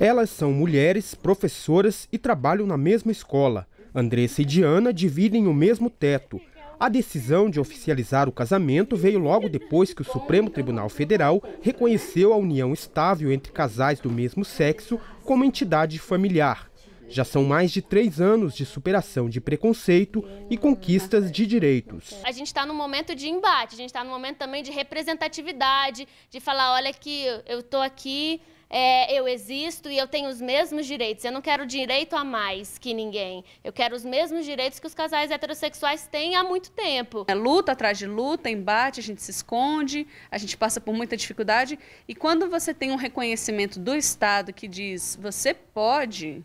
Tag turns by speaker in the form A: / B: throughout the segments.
A: Elas são mulheres, professoras e trabalham na mesma escola. Andressa e Diana dividem o mesmo teto. A decisão de oficializar o casamento veio logo depois que o Supremo Tribunal Federal reconheceu a união estável entre casais do mesmo sexo como entidade familiar. Já são mais de três anos de superação de preconceito e conquistas de direitos.
B: A gente está num momento de embate, a gente está num momento também de representatividade, de falar, olha que eu estou aqui, é, eu existo e eu tenho os mesmos direitos. Eu não quero direito a mais que ninguém. Eu quero os mesmos
C: direitos que os casais heterossexuais têm há muito tempo. É luta atrás de luta, embate, a gente se esconde, a gente passa por muita dificuldade. E quando você tem um reconhecimento do Estado que diz você pode,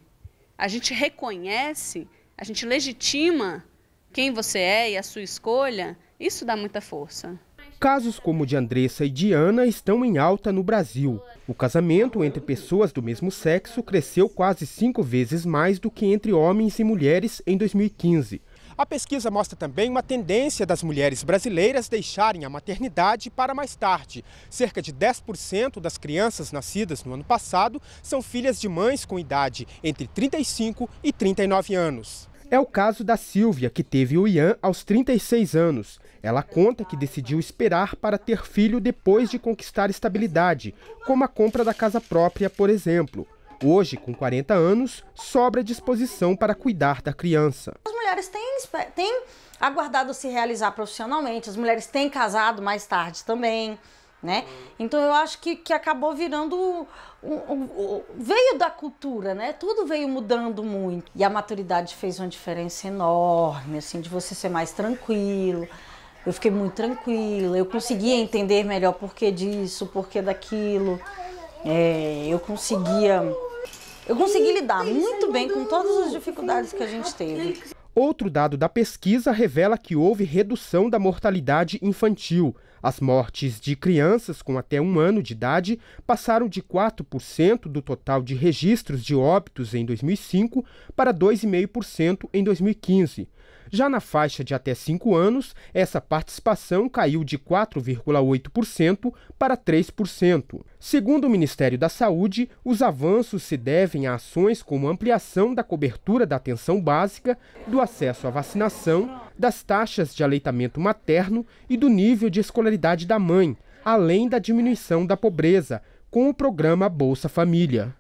C: a gente reconhece, a gente legitima quem você é e a sua escolha, isso dá muita força.
A: Casos como o de Andressa e Diana estão em alta no Brasil. O casamento entre pessoas do mesmo sexo cresceu quase cinco vezes mais do que entre homens e mulheres em 2015. A pesquisa mostra também uma tendência das mulheres brasileiras deixarem a maternidade para mais tarde. Cerca de 10% das crianças nascidas no ano passado são filhas de mães com idade entre 35 e 39 anos. É o caso da Silvia, que teve o Ian aos 36 anos. Ela conta que decidiu esperar para ter filho depois de conquistar estabilidade, como a compra da casa própria, por exemplo. Hoje, com 40 anos, sobra disposição para cuidar da criança. As
D: mulheres têm, têm aguardado se realizar profissionalmente, as mulheres têm casado mais tarde também né? Então eu acho que, que acabou virando um, um, um, veio da cultura, né? Tudo veio mudando muito e a maturidade fez uma diferença enorme, assim, de você ser mais tranquilo. Eu fiquei muito tranquila, eu conseguia entender melhor o porquê disso, o porquê daquilo. É, eu conseguia eu consegui lidar muito bem com todas as dificuldades que a gente teve.
A: Outro dado da pesquisa revela que houve redução da mortalidade infantil. As mortes de crianças com até um ano de idade passaram de 4% do total de registros de óbitos em 2005 para 2,5% em 2015. Já na faixa de até 5 anos, essa participação caiu de 4,8% para 3%. Segundo o Ministério da Saúde, os avanços se devem a ações como ampliação da cobertura da atenção básica, do acesso à vacinação, das taxas de aleitamento materno e do nível de escolaridade da mãe, além da diminuição da pobreza, com o programa Bolsa Família.